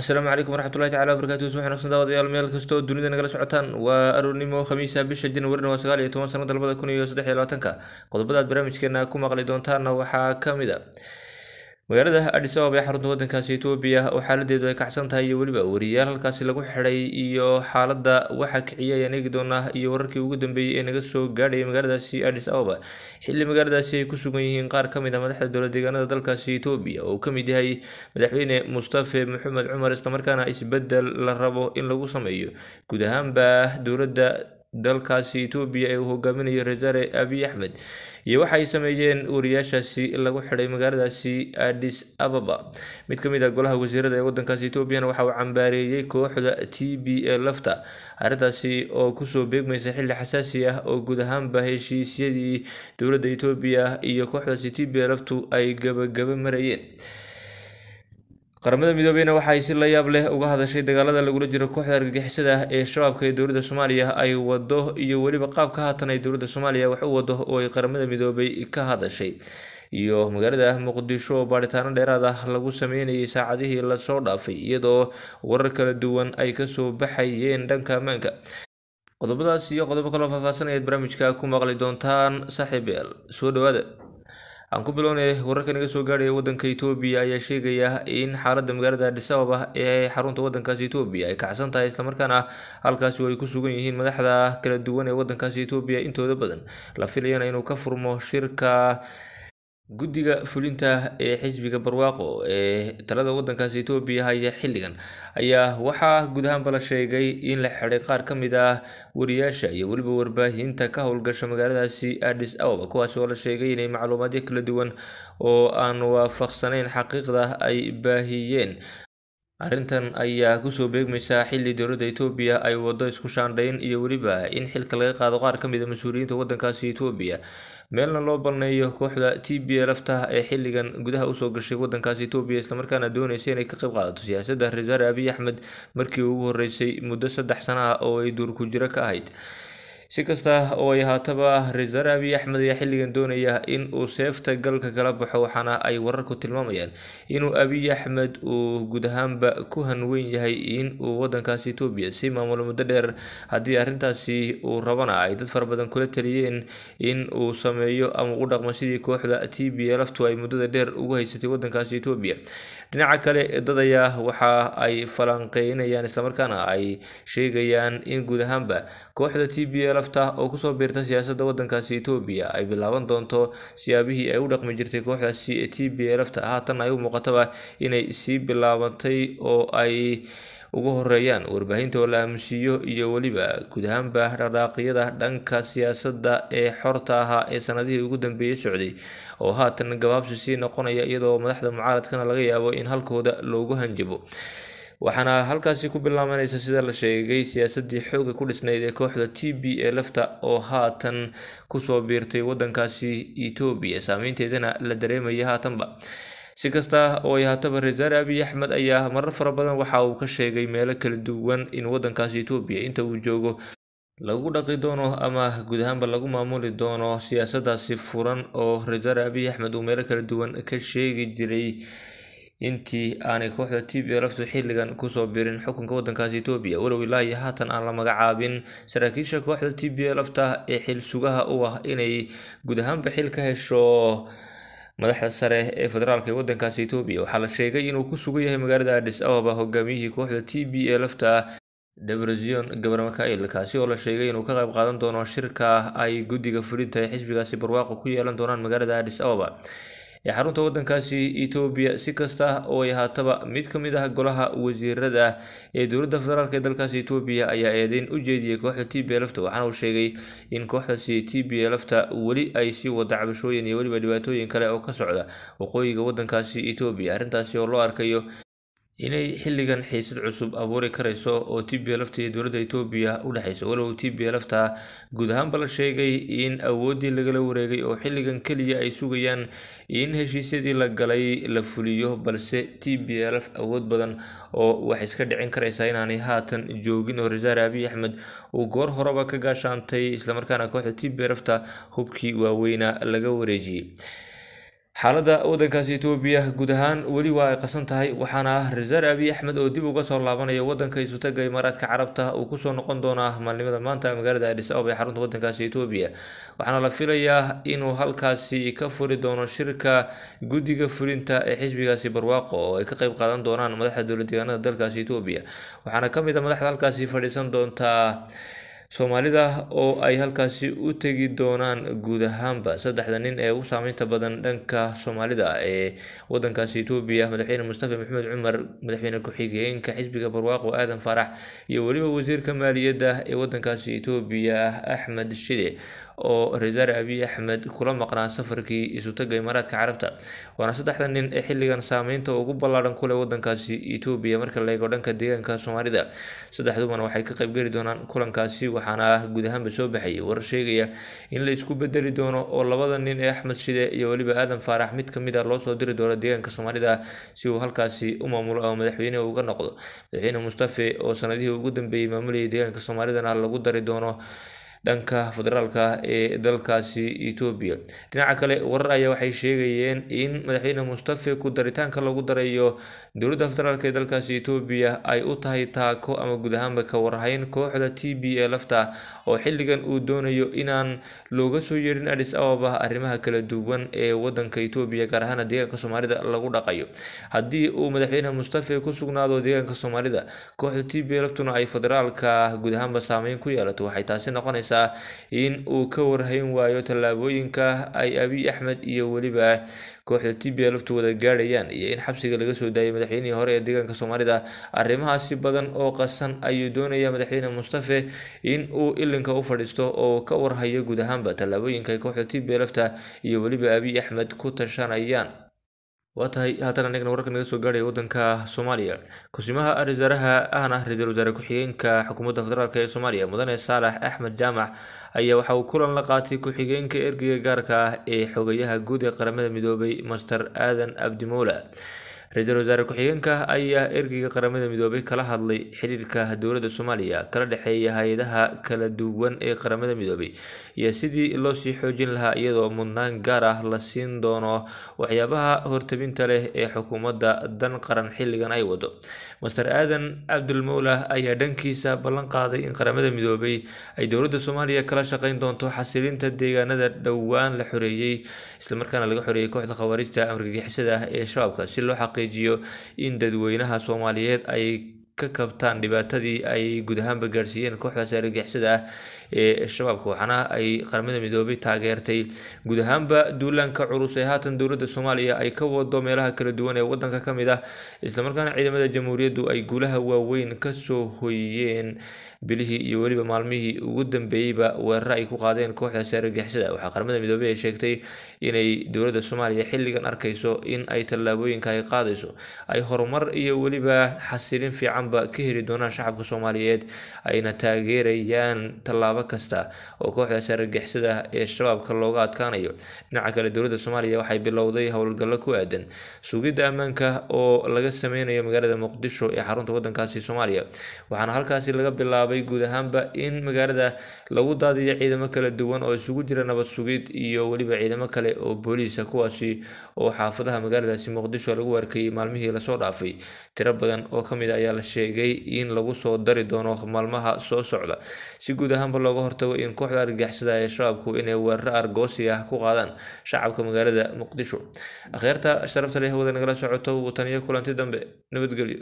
asalaamu calaykum waraxmatullahi tacala wabarkatu sma wanagsan daawadayaal meel kastoo dunida nagala socotaan waa aroornimo khamiisa bisha janwarina waa sagaal iyo toban sanada labada kun iyo saddex iyo labaatanka qodobadaad barnaamijkeena ku maqli doontaana waxaa ka mid a ah magaalada adis abab ee xarunta waddankaasi etoobiya oo xaaladeedu ay kacsan tahay iyo weliba wariyaal halkaasi lagu xidhay iyo xaaladda waxaa kiciya ayaan eegi doonaa iyo wararkii ugu dambeeyey ee naga soo gaadhaya magaaladaasi adis ababa xilli magaaladaasi ay ku sugan yihiin qaar ka mid a ah madaxda dowla deegaanada dalkaasi etoobiya oo ka mid yahay madaxweyne mustafe maxamed cumar islamarkaana isbeddel la rabo in lagu sameeyo guud ahaanba dowladda dalkaasi etoobiya ee uu hogaaminayo reesare abiy axmed iyo waxaay sameeyeen wariyaashaasi lagu xidhay magaaladaasi adis ababa mid ka mid ah golaha wasiirada ee wadankaasi etoobiyana waxa uu cambaareeyey kooxda t b a lafta arrintaasi oo kusoo beegmaysa xilli xasaasi ah oo guud ahaanba heshiisyadii dowladda etoobiya iyo kooxdaasi t b a laftu ay gabagaba marayeen qaramada midoobeyna waxa ay si la yaab leh uga hadashay dagaalada lagula jiro kooxda argagixisada ah ee shabaabka ee dowladda soomaaliya ay wado iyo weliba qaabka haatan ay dowladda soomaaliya wax u wado oo ay qaramada midoobay ka hadashay iyo magaalada muqdisho oo baadhitaano dheeraad ah lagu sameynayay saacadihii lasoo dhaafay iyadoo warar kala duwan ay kasoo baxayeen dhanka ammaanka qodobadaas iyo qodobo kaloo faahfaahsanayaad barnaamijka ku maqli doontaan saaxiib soo dhawaada aan ku bilownay wararka naga soo gaadhaya wadanka etoobiya ayaa sheegaya in xaaladda magaalada adis ababa ee xarunta wadankaasi etoobiya ay kacsan tahay islamarkaana halkaasi oo ay ku sugan yihiin madaxda kala duwan ee wadankaasi etoobiya intooda badan la filayana inuu ka furmo shirka guddiga fulinta ee xisbiga barwaaqo ee talada waddankaasi etoobiya haya xilligan ayaa waxaa guud ahaanba la sheegay in la xidhay qaar ka mid ah wariyaasha iyo weliba warbaahinta ka howlgasha magaaladaasi adis awaba kuwaasi oo la sheegay inay macluumaadyo kala duwan oo aan waafaqsanayn xaqiiqda ay baahiyeen arrintan ayaa kusoo beegmaysaa xilli dowladda etoobiya ay waddo isku shaandhayn iyo weliba in xilka laga qaado qaar ka mid a ah mas-uuliyiinta waddankaasi etoobiya meelna loo banneeyo kooxda t b lafta ee xilligan gudaha usoo gashay waddankaasi etoobiya islamarkaana doonaysa inay ka qayb qaadato siyaasadda ra-iisul wasaare abiy axmed markii ugu horreysay muddo saddex sana ah oo ay duurku jiro ka ahayd si kasta oo ay haataba ra abiy axmed ayaa xilligan doonaya in uu seefta galka kala baxo waxaana ay wararku tilmaamayaan inuu abiy axmed uu guud ahaanba ku hanweyn yahay in uu wadankaasi etoobiya si maamulo muddo dheer haddii arrintaasi uu rabana ay dad fara badan kula taliyeen in uu sameeyo ama u dhaqmo sidii kooxda t b laftu ay muddada dheer ugu haysatay wadankaasi etoobiya dhinaca kale dad ayaa waxa ay falanqeynayaan islamarkaana ay sheegayaan in guud ahaanba kooxda t b lafta oo kusoo biirta siyaasadda waddankaasi etoobiya ay bilaaban doonto siyaabihii ay u dhaqmi jirtay kooxdaasi e t b lafta haatan ay u muuqataba inay sii bilaabantay oo ay ugu horeeyaan warbaahinta oo la aamusiiyo iyo weliba guud ahaanba dhaqdhaaqyada dhanka siyaasadda ee xorta ahaa ee sanadihii ugu dambeeyey socday oo haatan gabaabsi sii noqonaya iyadoo madaxda mucaaradkana laga yaabo in halkooda loogu hanjabo waxaana halkaasi ku bilaabanaysa sida la sheegay siyaasadii xoogga ku dhisnayd ee kooxda t b ee lafta oo haatan kusoo biirtay wadankaasi etoobiya saameynteedana la dareemaya haatanba si kasta oo ay haataba reer abiy axmed ayaa marar fara badan waxa uu ka sheegay meelo kala duwan in waddankaasi etoobiya inta uu joogo lagu dhaqi doono ama guud ahaanba lagu maamuli doono siyaasadaasi furan oo reer abiy axmed uu meelo kala duwan ka sheegi jiray intii aanay kooxda TPLFtu xilligan kusoo birin xukunka wadankaasi Itoobiya walow ilaa iyo haatan aan la magacaabin saraakiisha kooxda t b TPLFta ee xil sugaha u ah inay guud ahaanba xil ka hesho madaxda sare ee federaalka ee wadankaasi Itoobiya waxaa la sheegay inuu ku sugan yahay magaalada adis Ababa hogaamiyihii kooxda t b TPLFta Debrezion Gabarmakail kaasi oo la sheegay inuu ka qayb qaadan doono shirka ay guddiga fulinta ee xisbigaasi barwaaqo ku yeelan doonaan magaalada adis Ababa ee xarunta wadankaasi etoobiya si kasta oo ay haataba mid ka mid ah golaha wasiirada ee dowladda federaalk ee dalkaasi etoobiya ayaa eedeyn u jeediyay kooxda t b lfta waxaana uu sheegay in kooxdaasi t b lfta weli ay sii wada cabashooyin iyo weliba dhibaatooyin kale oo ka socda waqooyiga wadankaasi etoobiya arrintaasi oo loo arkayo inay xilligan xiisad cusub abuuri karayso oo t b lafta iyo dowladda etoobiya u dhexayso walow t b lafta guud ahaanba la sheegay in awooddii lagala wareegay oo xilligan keliya ay sugayaan in heshiisyadii la galay la fuliyo balse t b lf awood badan oo wax iska dhicin karaysaa inaanay haatan joogin oo rasaar abiy axmed uu goor horeba ka gaashaantay islamarkaana kooxda t b lafta hubkii waaweynaa laga wareejiyey xaaladda wadankaasi etoobiya guud ahaan weli waa ay qasan tahay waxaana ah reser abiy axmed oo dib uga soo laabanaya wadanka isutaga imaaraadka carabta uu kusoo noqon doonaa ah maalnimada maanta magaalada adis ababa ee xarunta wadankaasi etoobiya waxaana la filayaa inuu halkaasi ka furi doono shirka guddiga fulinta ee xisbigaasi barwaaqo oo ay ka qayb qaadan doonaan madaxda dowlad deegaanada dalkaasi etoobiya waxaana ka mid a ah madaxda halkaasi fadhiisan doontaa Soomaalida ah oo ay halkaasi u tegi doonaan guud ahaanba saddexda nin ee ugu saameynta badan dhanka Soomaalida ah ee waddankaasi etoobiya madaxweyne Mustafa Maxamed Cumar madaxweyne ku-xigeenka xisbiga barwaaqo Aadan Faarax iyo weliba wasiirka maaliyadda ee waddankaasi Itoobiya ah, Axmed shide oo ra-iisaar abiy axmed kula maqnaa safarkii isutaga imaaraadka carabta waana saddexda nin ee xilligan saameynta ugu ballaaran kule wadankaasi etoobiya marka la eego dhanka deegaanka soomaalida saddexdumana waxay ka qaybgeli doonaan kulankaasi waxaana ah guud ahaanba soo baxayay warar sheegaya in la isku bedeli doono oo labada nin ee axmed shide iyo weliba aadan faarax mid kamid a ah loosoo diri doono deegaanka soomaalida ah si uu halkaasi u maamulo ama madaxweyne uga noqdo madaxweyne mustafe oo sanadihii ugu dambeeyey maamulayay deegaanka soomaalidana lagu dari doono dhanka federaalka ee dalkaasi etoobiya dhinaca kale warar ayaa waxay sheegayeen in madaxweyne mustafe ku daritaanka lagu darayo dowladda federaalk ee dalkaasi etoobiya ay u tahay taako ama guud ahaanba ka warhayn kooxda t b a lafta oo xilligan uu doonayo inaan looga soo yeerin adis ababa arrimaha kala duwan ee wadanka etoobiya gaar ahaan deegaanka soomaalida lagu dhaqayo haddii uu madaxweyne mustafe ku sugnaado deegaanka soomaalida kooxda t b a laftuna ay federaalka guud ahaanba saameyn ku yeelato waxay taasi noqonaysaa doontaa in uu ka warhayn waayo tallaabooyinka ay abiy axmed iyo weliba kooxda t b laftooda gaadhayaan iyo in xabsiga laga soo daayay madaxweynihii hore ee deegaanka soomaalida arrimahaasi badan oo qasan ayuu doonayaa madaxweyne mustafe in uu ilinka u fadhiisto oo ka warhayo guud ahaanba tallaabooyinka ay kooxda t b lafta iyo weliba abiy axmed ku tashanayaan waa tahay haatan anigana wararka naga soo gaaraya waddanka soomaaliya kusimaha simaha ar wasaaraha ahna ah ra-iisul wasaare ku-xigeenka xukuumadda federaalk ee soomaaliya mudane saalax axmed jaamac ayaa waxa uu kulan la qaatay ku-xigeenka ergeyga gaarka ah ee xogayaha guud ee qaramada midoobay master aadan abdi ra-iisul wasaare ku-xigeenka ayaa ergeyga qaramada midoobay kala hadlay xiriirka dowladda soomaaliya kala dhexeeya hay-adaha kala duwan ee qaramada midoobay iyo sidii loo sii xoojin lahaa iyadoo mudnaan gaar ah la siin doono waxyaabaha hortabinta leh ee xukuumadda dan qaran xilligan ay wado master aadan cabdulmowla ayaa dhankiisa ballan qaaday in qaramada midoobay ay dowladda soomaaliya kala shaqeyn doonto xasilinta deegaanada dhowaan la xoreeyey islamarkaana laga xoreeyey kooxda khawaarijta amargagixisada ah ee shabaabka si loo xaqi xaqiijiyo in dadweynaha Soomaaliyeed ay ka kabtaan dhibaatadii ay gudahaan gaarsiiyeen kooxda argagixisada ah ee shabaabka waxaana ay qaramada midoobay taageertay guud ahaanba duulaanka culus ee haatan dowladda soomaaliya ay ka wado meelaha kala duwan ee wadanka kamid ah islamarkaana ciidamada jamhuuriyaddu ay guulaha waaweyn kasoo hoyeen bilihii iyo weliba maalmihii ugu dambeeyeyba weeraro ay ku qaadeen kooxda saaregixisada waxaa qaramada midoobey ay sheegtay inay dowladda soomaaliya xilligan arkayso in ay tallaabooyinka ay qaadayso ay horumar iyo weliba xasilin fiicanba ka heli doonaan shacabka soomaaliyeed ayna taageerayaan tallaabo tallaabo kasta oo kooxdaasi argagixisada ah ee shabaabka looga adkaanayo dhinaca kale dowladda soomaaliya waxay bilowday howlgallo ku aadan sugidda ammaanka oo laga sameynayo magaalada muqdisho ee xarunta wadankaasi soomaaliya waxaana halkaasi laga bilaabay guud ahaanba in magaalada lagu daadiyo ciidamo kala duwan oo isugu jira nabad sugid iyo weliba ciidamo kale oo booliisa ah, kuwaasi oo xaafadaha magaaladaasi muqdisho lagu arkayay maalmihii lasoo dhaafay tiro badan oo kamid ah ayaa la sheegay in lagu soo dari doono maalmaha soo socda si guud ahaanba looga hortago in kooxda argagixisada ee shabaabku inay weeraro argoosi ah ku qaadaan shacabka magaalada muqdisho akhyaarta sharafta leh wada nagala socoto wuu taniyo kulanti dambe nabadgelyo